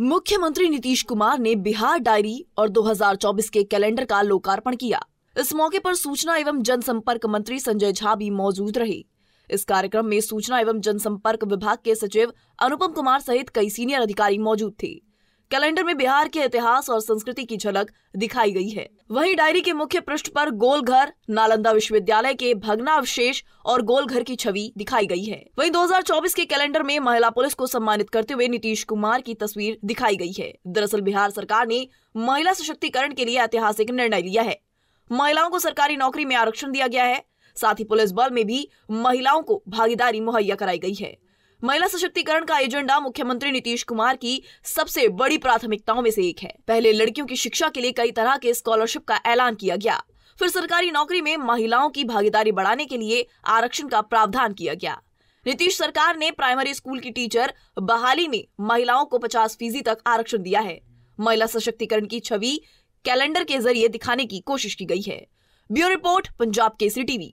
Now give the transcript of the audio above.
मुख्यमंत्री नीतीश कुमार ने बिहार डायरी और 2024 के कैलेंडर का लोकार्पण किया इस मौके पर सूचना एवं जनसंपर्क मंत्री संजय झा भी मौजूद रहे इस कार्यक्रम में सूचना एवं जनसंपर्क विभाग के सचिव अनुपम कुमार सहित कई सीनियर अधिकारी मौजूद थे कैलेंडर में बिहार के इतिहास और संस्कृति की झलक दिखाई गई है वहीं डायरी के मुख्य पृष्ठ पर गोलघर नालंदा विश्वविद्यालय के भग्नावशेष और गोलघर की छवि दिखाई गई है वहीं 2024 के कैलेंडर में महिला पुलिस को सम्मानित करते हुए नीतीश कुमार की तस्वीर दिखाई गई है दरअसल बिहार सरकार ने महिला सशक्तिकरण के लिए ऐतिहासिक निर्णय लिया है महिलाओं को सरकारी नौकरी में आरक्षण दिया गया है साथ ही पुलिस बल में भी महिलाओं को भागीदारी मुहैया कराई गई है महिला सशक्तिकरण का एजेंडा मुख्यमंत्री नीतीश कुमार की सबसे बड़ी प्राथमिकताओं में से एक है पहले लड़कियों की शिक्षा के लिए कई तरह के स्कॉलरशिप का ऐलान किया गया फिर सरकारी नौकरी में महिलाओं की भागीदारी बढ़ाने के लिए आरक्षण का प्रावधान किया गया नीतीश सरकार ने प्राइमरी स्कूल की टीचर बहाली में महिलाओं को पचास फीसदी तक आरक्षण दिया है महिला सशक्तिकरण की छवि कैलेंडर के जरिए दिखाने की कोशिश की गई है bureau report Punjab Kesari TV